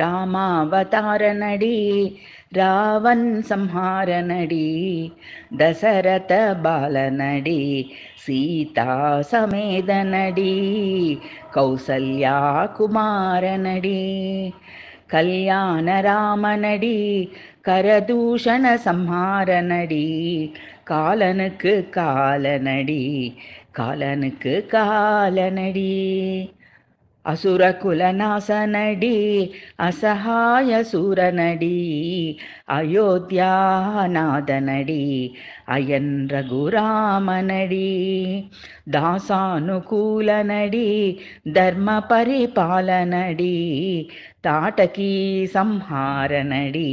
रामावतारनडी रावन् संहारनडी दशरथ बालनडी सीता समेधनडी कौसल्या कुमारनडी कल्याण रामनडी करदूषण संहारनडी कालनक कालनडी कालनक कालनडी అసురకులనాశనడి అసహాయ సూరనడి అయోధ్యానాథనడి అయన్ రఘురామనడి దాసానుకూలనడి ధర్మ పరిపాలనడి తాటకీ సంహారనడి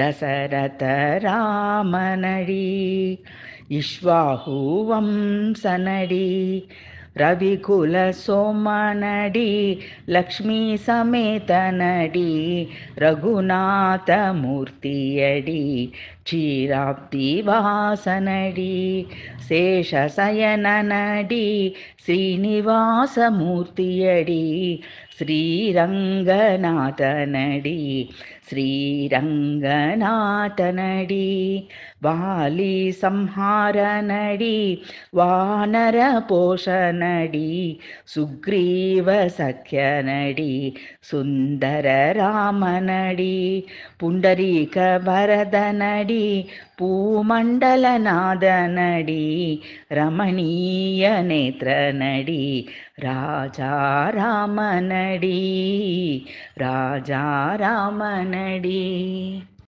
దశరథ రామనడి ఇష్వాహు వంశనడి रविुल सोमनडी लक्ष्मीसमेतनडी रघुनाथमूर्तयी क्षीराब्धिवासनडी शेषशयन नडी श्रीनिवासमूर्ति अडी ஸ்ரீரங்கநாதனடி ஸ்ரீரங்கநாதனடி வாலி சம்ஹாரநடி வானர போஷனடி சுக்ரீவ சக்கியனடி சுந்தர ராமனடி புண்டரீக வரதனடி பூமண்டலநாதனடி ரமணீய நேத்திரநடி ராஜா ராமநடி रामनडी राजा रामनडी